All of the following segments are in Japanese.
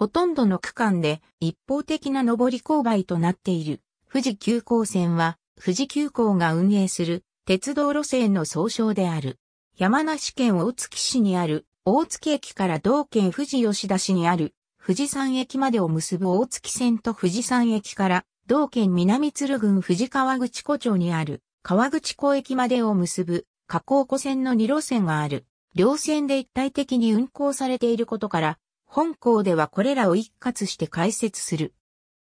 ほとんどの区間で一方的な上り勾配となっている。富士急行線は、富士急行が運営する鉄道路線の総称である。山梨県大月市にある大月駅から同県富士吉田市にある富士山駅までを結ぶ大月線と富士山駅から同県南鶴郡富士川口湖町にある川口湖駅までを結ぶ河口湖線の2路線がある。両線で一体的に運行されていることから本校ではこれらを一括して解説する。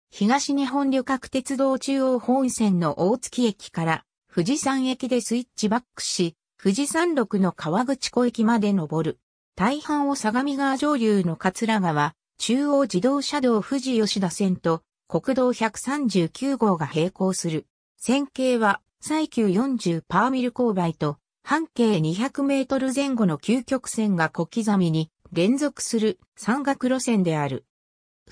東日本旅客鉄道中央本線の大月駅から富士山駅でスイッチバックし、富士山麓の川口湖駅まで登る。大半を相模川上流の桂川、中央自動車道富士吉田線と国道139号が並行する。線形は最急40パーミル勾配と半径200メートル前後の究極線が小刻みに連続する山岳路線である。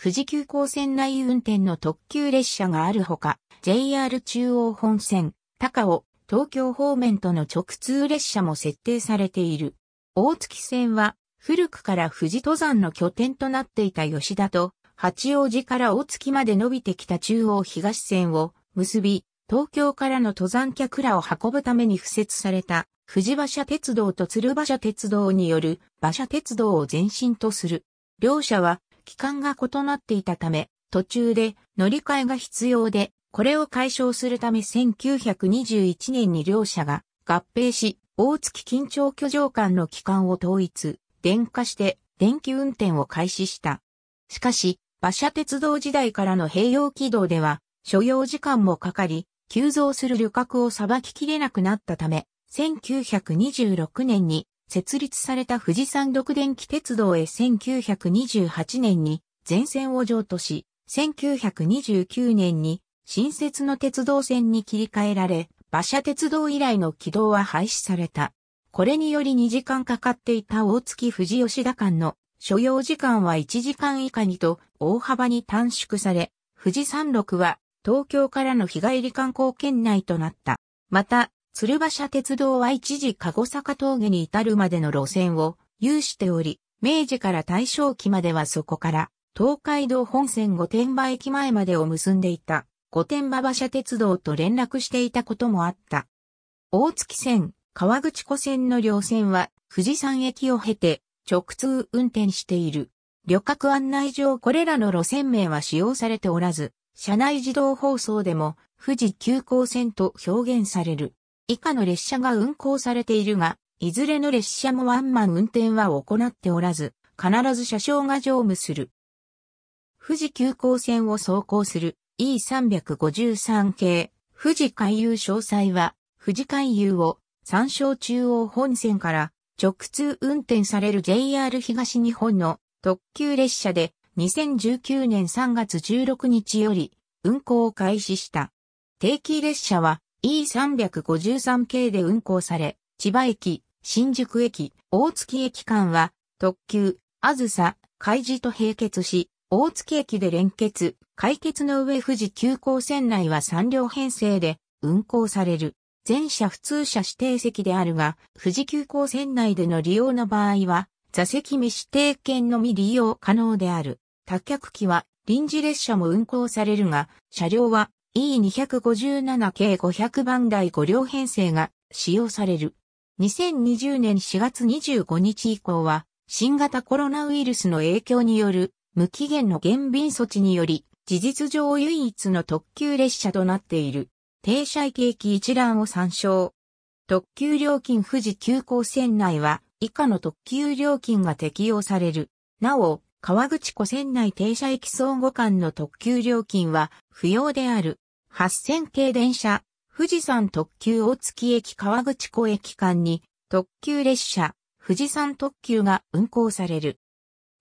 富士急行線内運転の特急列車があるほか、JR 中央本線、高尾、東京方面との直通列車も設定されている。大月線は古くから富士登山の拠点となっていた吉田と八王子から大月まで伸びてきた中央東線を結び、東京からの登山客らを運ぶために敷設された藤馬車鉄道と鶴馬車鉄道による馬車鉄道を前進とする。両者は期間が異なっていたため、途中で乗り換えが必要で、これを解消するため1921年に両者が合併し、大月緊張居城間の期間を統一、電化して電気運転を開始した。しかし、馬車鉄道時代からの併用軌道では、所要時間もかかり、急増する旅客をさばききれなくなったため、1926年に設立された富士山独電気鉄道へ1928年に全線を譲渡し、1929年に新設の鉄道線に切り替えられ、馬車鉄道以来の軌道は廃止された。これにより2時間かかっていた大月藤吉田間の所要時間は1時間以下にと大幅に短縮され、富士山麓は東京からの日帰り観光圏内となった。また、鶴馬車鉄道は一時鹿児坂峠に至るまでの路線を有しており、明治から大正期まではそこから東海道本線御殿場駅前までを結んでいた御殿場馬車鉄道と連絡していたこともあった。大月線、川口湖線の両線は富士山駅を経て直通運転している。旅客案内上これらの路線名は使用されておらず、車内自動放送でも富士急行線と表現される。以下の列車が運行されているが、いずれの列車もワンマン運転は行っておらず、必ず車掌が乗務する。富士急行線を走行する E353 系富士海遊詳細は、富士海遊を山椒中央本線から直通運転される JR 東日本の特急列車で2019年3月16日より運行を開始した。定期列車は E353 系で運行され、千葉駅、新宿駅、大月駅間は、特急、あずさ、開示と並結し、大月駅で連結、解決の上富士急行線内は3両編成で運行される。全車普通車指定席であるが、富士急行線内での利用の場合は、座席未指定券のみ利用可能である。多客機は臨時列車も運行されるが、車両は E257 k 500番台5両編成が使用される。2020年4月25日以降は、新型コロナウイルスの影響による無期限の減便措置により、事実上唯一の特急列車となっている。停車駅駅一覧を参照。特急料金富士急行線内は以下の特急料金が適用される。なお、川口湖線内停車駅相互間の特急料金は不要である。8000系電車、富士山特急大月駅川口湖駅間に特急列車、富士山特急が運行される。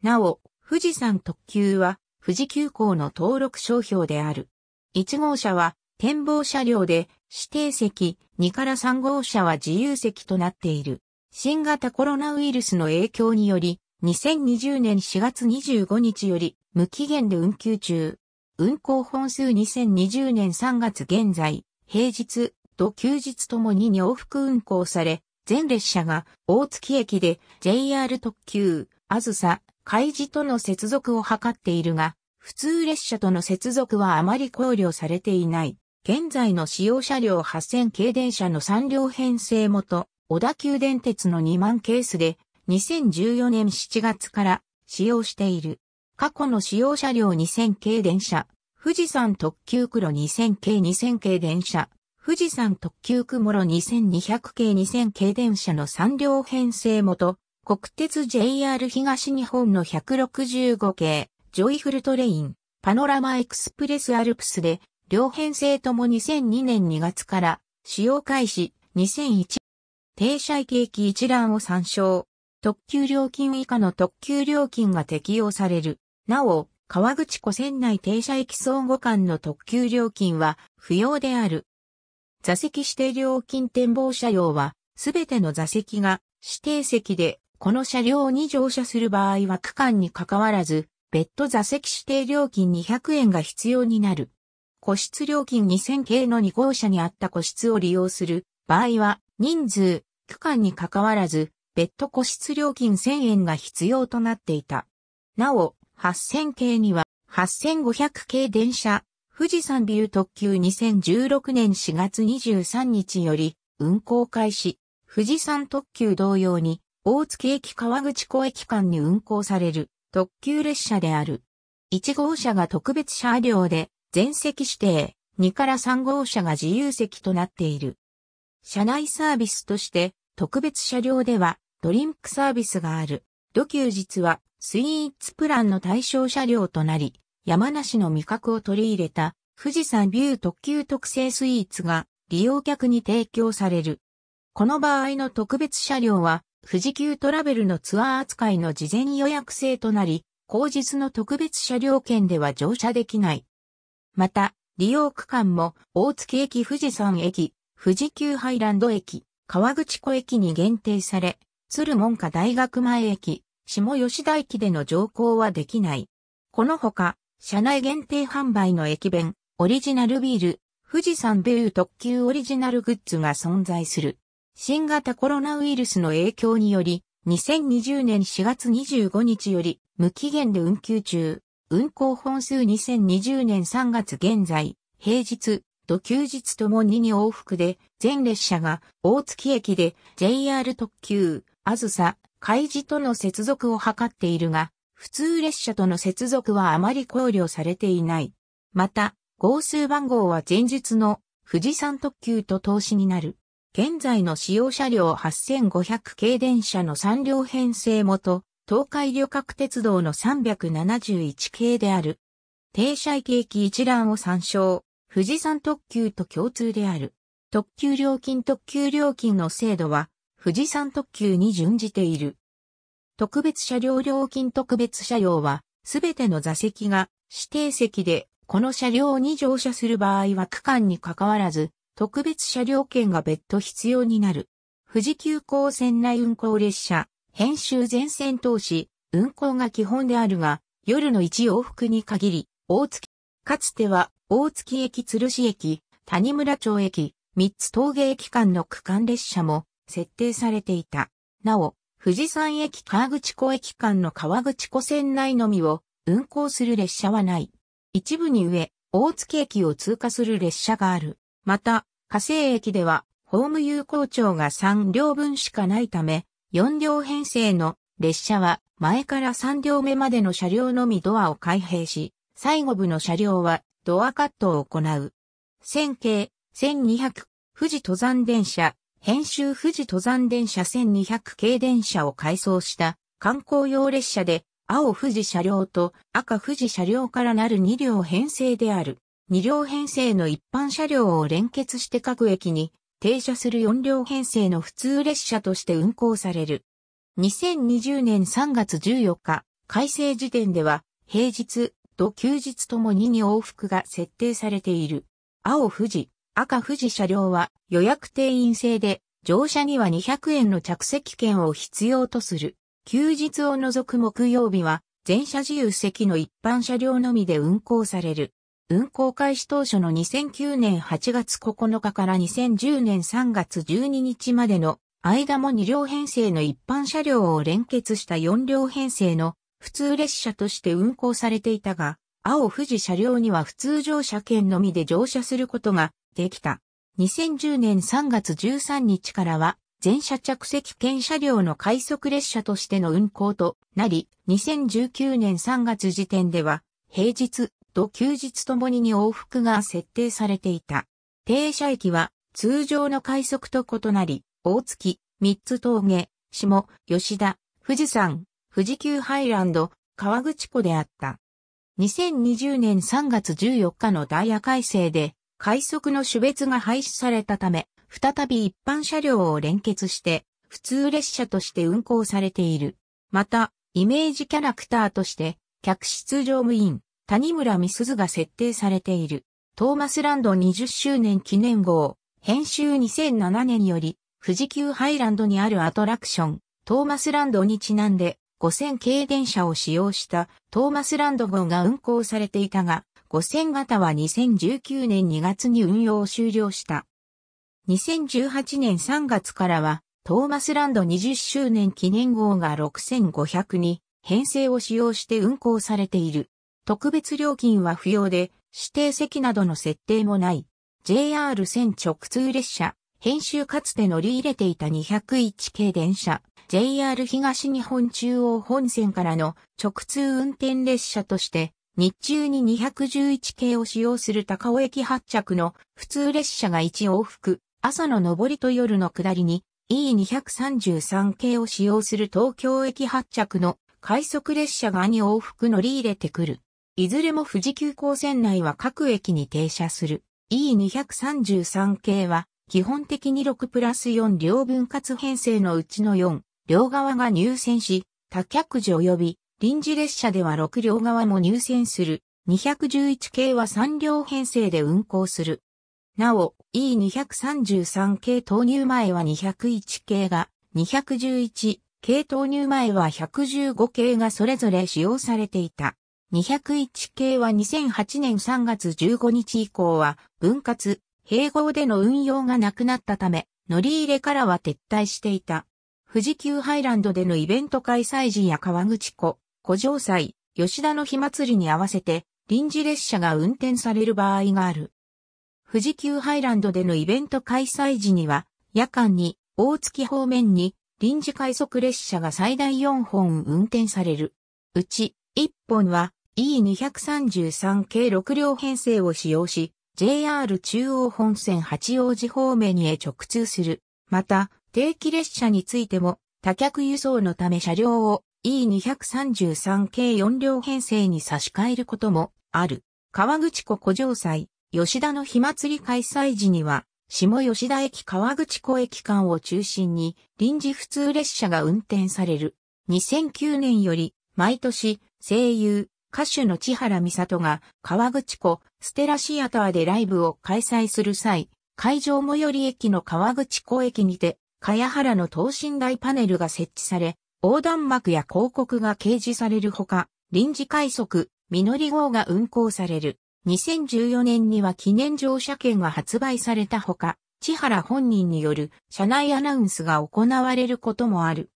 なお、富士山特急は富士急行の登録商標である。1号車は展望車両で指定席、2から3号車は自由席となっている。新型コロナウイルスの影響により、2020年4月25日より無期限で運休中。運行本数2020年3月現在、平日と休日ともに2往復運行され、全列車が大月駅で JR 特急、あずさ、海事との接続を図っているが、普通列車との接続はあまり考慮されていない。現在の使用車両8000系電車の3両編成元、小田急電鉄の2万ケースで、2014年7月から使用している。過去の使用車両2000系電車、富士山特急黒2000系2000系電車、富士山特急雲路2200系2000系電車の3両編成元、国鉄 JR 東日本の165系、ジョイフルトレイン、パノラマエクスプレスアルプスで、両編成とも2002年2月から、使用開始、2001、停車駅駅一覧を参照。特急料金以下の特急料金が適用される。なお、川口湖線内停車駅相互間の特急料金は不要である。座席指定料金展望車両は、すべての座席が指定席で、この車両に乗車する場合は区間に関わらず、別途座席指定料金200円が必要になる。個室料金2000系の2号車にあった個室を利用する場合は、人数、区間に関わらず、別途個室料金1000円が必要となっていた。なお、8000系には8500系電車、富士山ビュー特急2016年4月23日より運行開始、富士山特急同様に大月駅川口湖駅間に運行される特急列車である。1号車が特別車両で全席指定、2から3号車が自由席となっている。車内サービスとして特別車両ではドリンクサービスがある。土休日はスイーツプランの対象車両となり、山梨の味覚を取り入れた富士山ビュー特急特製スイーツが利用客に提供される。この場合の特別車両は富士急トラベルのツアー扱いの事前予約制となり、後日の特別車両券では乗車できない。また、利用区間も大月駅富士山駅、富士急ハイランド駅、川口湖駅に限定され、鶴門下大学前駅、下吉田駅での乗降はできない。このほか、車内限定販売の駅弁、オリジナルビール、富士山ベル特急オリジナルグッズが存在する。新型コロナウイルスの影響により、2020年4月25日より無期限で運休中。運行本数2020年3月現在、平日、土休日ともに2往復で、全列車が大月駅で JR 特急、あずさ、海事との接続を図っているが、普通列車との接続はあまり考慮されていない。また、号数番号は前述の富士山特急と投資になる。現在の使用車両8500系電車の3両編成元、東海旅客鉄道の371系である。停車駅駅一覧を参照。富士山特急と共通である。特急料金特急料金の制度は、富士山特急に準じている。特別車両料金特別車両は、すべての座席が指定席で、この車両に乗車する場合は区間に関わらず、特別車両券が別途必要になる。富士急行線内運行列車、編集全線通し、運行が基本であるが、夜の1往復に限り、大月、かつては、大月駅鶴市駅、谷村町駅、三つ峠駅間の区間列車も、設定されていた。なお、富士山駅川口湖駅間の川口湖線内のみを運行する列車はない。一部に上、大月駅を通過する列車がある。また、火星駅では、ホーム有効長が3両分しかないため、4両編成の列車は前から3両目までの車両のみドアを開閉し、最後部の車両はドアカットを行う。線形1200富士登山電車編集富士登山電車1200系電車を改装した観光用列車で青富士車両と赤富士車両からなる2両編成である。2両編成の一般車両を連結して各駅に停車する4両編成の普通列車として運行される。2020年3月14日、改正時点では平日と休日とも2に往復が設定されている。青富士、赤富士車両は予約定員制で乗車には200円の着席券を必要とする。休日を除く木曜日は全車自由席の一般車両のみで運行される。運行開始当初の2009年8月9日から2010年3月12日までの間も2両編成の一般車両を連結した4両編成の普通列車として運行されていたが、青富士車両には普通乗車券のみで乗車することができた。2010年3月13日からは、全車着席兼車両の快速列車としての運行となり、2019年3月時点では、平日と休日ともにに往復が設定されていた。停車駅は、通常の快速と異なり、大月、三つ峠、下、吉田、富士山、富士急ハイランド、川口湖であった。2020年3月14日のダイヤ改正で、快速の種別が廃止されたため、再び一般車両を連結して、普通列車として運行されている。また、イメージキャラクターとして、客室乗務員、谷村美鈴が設定されている。トーマスランド20周年記念号、編集2007年より、富士急ハイランドにあるアトラクション、トーマスランドにちなんで、5000系電車を使用したトーマスランド号が運行されていたが、5000型は2019年2月に運用を終了した。2018年3月からは、トーマスランド20周年記念号が6500に編成を使用して運行されている。特別料金は不要で、指定席などの設定もない。JR 線直通列車、編集かつて乗り入れていた201系電車、JR 東日本中央本線からの直通運転列車として日中に211系を使用する高尾駅発着の普通列車が1往復、朝の上りと夜の下りに E233 系を使用する東京駅発着の快速列車が2往復乗り入れてくる。いずれも富士急行線内は各駅に停車する。E233 系は基本的に6プラス4両分割編成のうちの4、両側が入線し、多客時及び臨時列車では6両側も入線する。211系は3両編成で運行する。なお、E233 系投入前は201系が、211系投入前は115系がそれぞれ使用されていた。201系は2008年3月15日以降は分割、併合での運用がなくなったため、乗り入れからは撤退していた。富士急ハイランドでのイベント開催時や川口湖、古城祭、吉田の火祭りに合わせて、臨時列車が運転される場合がある。富士急ハイランドでのイベント開催時には、夜間に、大月方面に、臨時快速列車が最大4本運転される。うち、1本は E233 系6両編成を使用し、JR 中央本線八王子方面へ直通する。また、定期列車についても、多客輸送のため車両を E233 系4両編成に差し替えることもある。川口湖古城祭、吉田の火祭り開催時には、下吉田駅川口湖駅間を中心に臨時普通列車が運転される。2009年より毎年声優、歌手の千原美里が川口湖ステラシアターでライブを開催する際、会場最寄り駅の川口湖駅にて、茅原の等身大パネルが設置され、横断幕や広告が掲示されるほか、臨時快速、実り号が運行される。2014年には記念乗車券が発売されたほか、千原本人による車内アナウンスが行われることもある。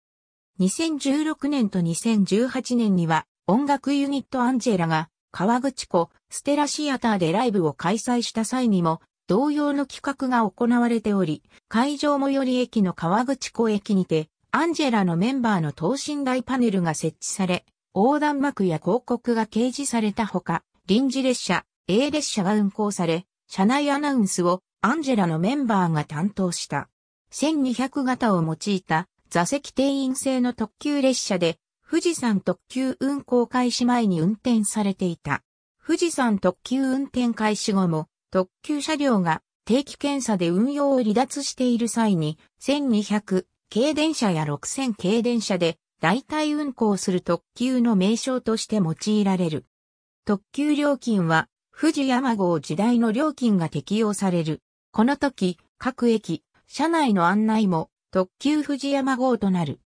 2016年と2018年には音楽ユニットアンジェラが川口湖ステラシアターでライブを開催した際にも同様の企画が行われており、会場最寄り駅の川口湖駅にてアンジェラのメンバーの等身大パネルが設置され、横断幕や広告が掲示されたほか、臨時列車、A 列車が運行され、車内アナウンスをアンジェラのメンバーが担当した。1200型を用いた座席定員制の特急列車で、富士山特急運行開始前に運転されていた。富士山特急運転開始後も、特急車両が定期検査で運用を離脱している際に、1200軽電車や6000軽電車で代替運行する特急の名称として用いられる。特急料金は富士山号時代の料金が適用される。この時、各駅、車内の案内も特急富士山号となる。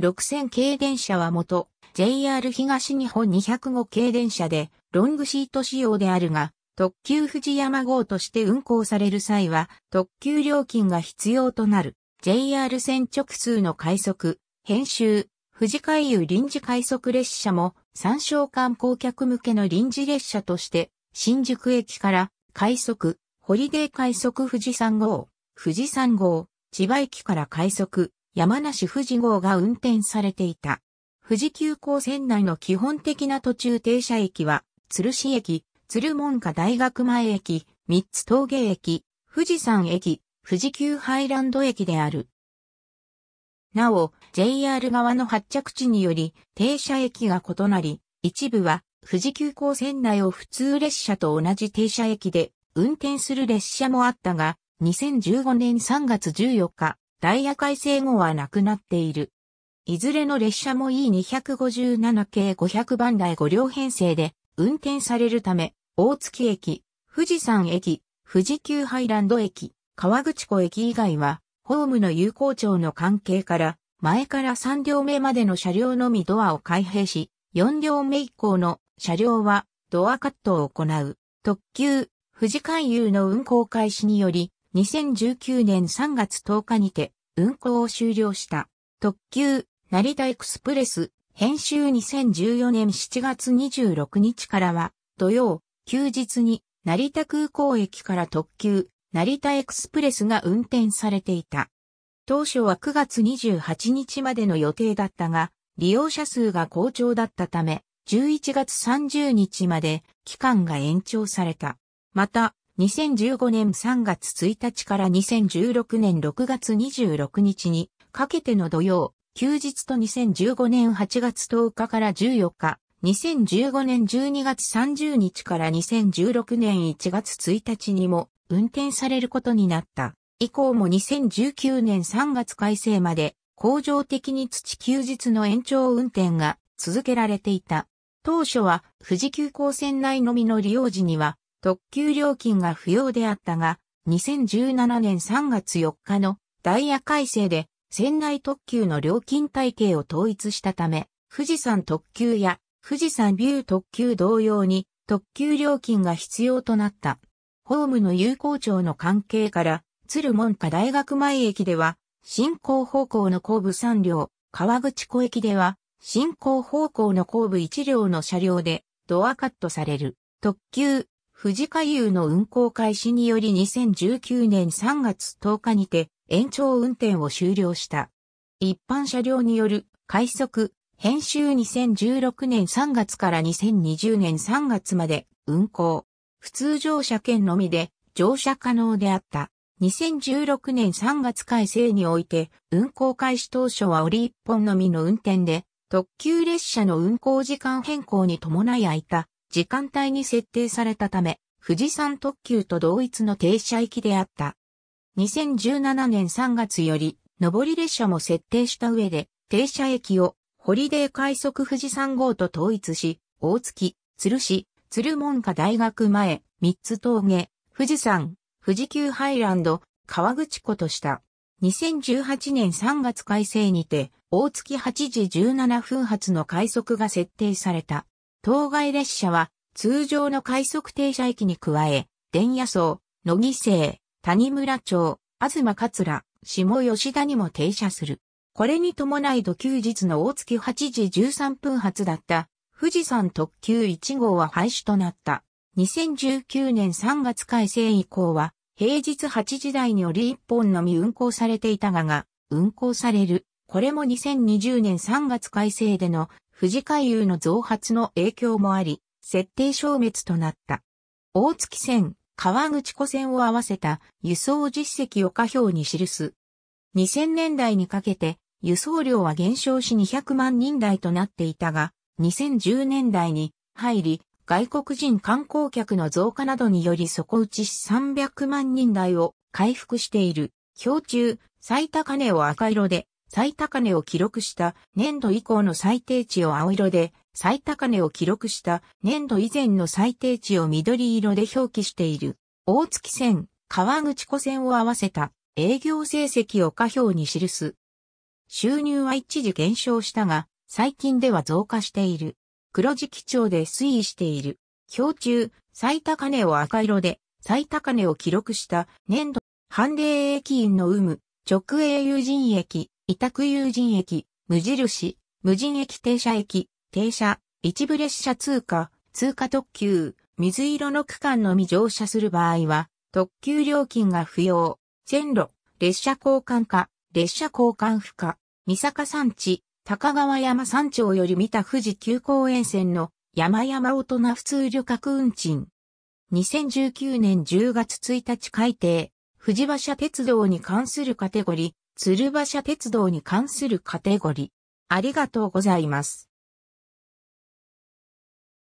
6000軽電車は元 JR 東日本205軽電車でロングシート仕様であるが、特急富士山号として運行される際は特急料金が必要となる。JR 線直通の快速、編集、富士海遊臨時快速列車も、参照観光客向けの臨時列車として、新宿駅から快速、ホリデー快速富士山号、富士山号、千葉駅から快速、山梨富士号が運転されていた。富士急行線内の基本的な途中停車駅は、鶴市駅、鶴門下大学前駅、三つ峠駅、富士山駅、富士急ハイランド駅である。なお、JR 側の発着地により、停車駅が異なり、一部は富士急行線内を普通列車と同じ停車駅で運転する列車もあったが、2015年3月14日、ダイヤ改正後はなくなっている。いずれの列車も E257 系500番台5両編成で運転されるため、大月駅、富士山駅、富士急ハイランド駅、川口湖駅以外は、ホームの有効庁の関係から、前から3両目までの車両のみドアを開閉し、4両目以降の車両はドアカットを行う。特急、富士海遊の運行開始により、2019年3月10日にて運行を終了した。特急、成田エクスプレス、編集2014年7月26日からは、土曜、休日に成田空港駅から特急、成田エクスプレスが運転されていた。当初は9月28日までの予定だったが、利用者数が好調だったため、11月30日まで期間が延長された。また、2015年3月1日から2016年6月26日にかけての土曜、休日と2015年8月10日から14日、2015年12月30日から2016年1月1日にも運転されることになった。以降も2019年3月改正まで、工場的に土休日の延長運転が続けられていた。当初は富士急行線内のみの利用時には特急料金が不要であったが、2017年3月4日のダイヤ改正で、船内特急の料金体系を統一したため、富士山特急や富士山ビュー特急同様に特急料金が必要となった。ホームの有効庁の関係から、鶴門下大学前駅では、進行方向の後部3両、川口湖駅では、進行方向の後部1両の車両で、ドアカットされる。特急、富士下遊の運行開始により2019年3月10日にて、延長運転を終了した。一般車両による快速、編集2016年3月から2020年3月まで運行。普通乗車券のみで乗車可能であった。2016年3月改正において、運行開始当初は折一本のみの運転で、特急列車の運行時間変更に伴い空いた時間帯に設定されたため、富士山特急と同一の停車駅であった。2017年3月より、上り列車も設定した上で、停車駅をホリデー快速富士山号と統一し、大月、鶴市、鶴門下大学前、三つ峠、富士山、富士急ハイランド、川口湖とした。2018年3月改正にて、大月8時17分発の快速が設定された。当該列車は、通常の快速停車駅に加え、電野荘、野木生、谷村町、東桂、下吉田にも停車する。これに伴い土休日の大月8時13分発だった富士山特急1号は廃止となった。2019年3月改正以降は、平日8時台により1本のみ運行されていたがが、運行される。これも2020年3月改正での富士海遊の増発の影響もあり、設定消滅となった。大月線、川口湖線を合わせた輸送実績を下表に記す。2000年代にかけて輸送量は減少し200万人台となっていたが、2010年代に入り、外国人観光客の増加などにより底打ちし300万人台を回復している。氷中、最高値を赤色で、最高値を記録した年度以降の最低値を青色で、最高値を記録した年度以前の最低値を緑色で表記している。大月線、川口湖線を合わせた営業成績を下表に記す。収入は一時減少したが、最近では増加している。黒字基調で推移している。表中、最高値を赤色で、最高値を記録した年度、判例駅員の有無、直営友人駅、委託友人駅、無印、無人駅停車駅、停車、一部列車通過、通過特急、水色の区間のみ乗車する場合は、特急料金が不要、線路、列車交換か、列車交換不可、三坂山地、高川山山頂より見た富士急行沿線の山々大人普通旅客運賃。2019年10月1日改定、富士馬車鉄道に関するカテゴリー、鶴馬車鉄道に関するカテゴリー。ありがとうございます。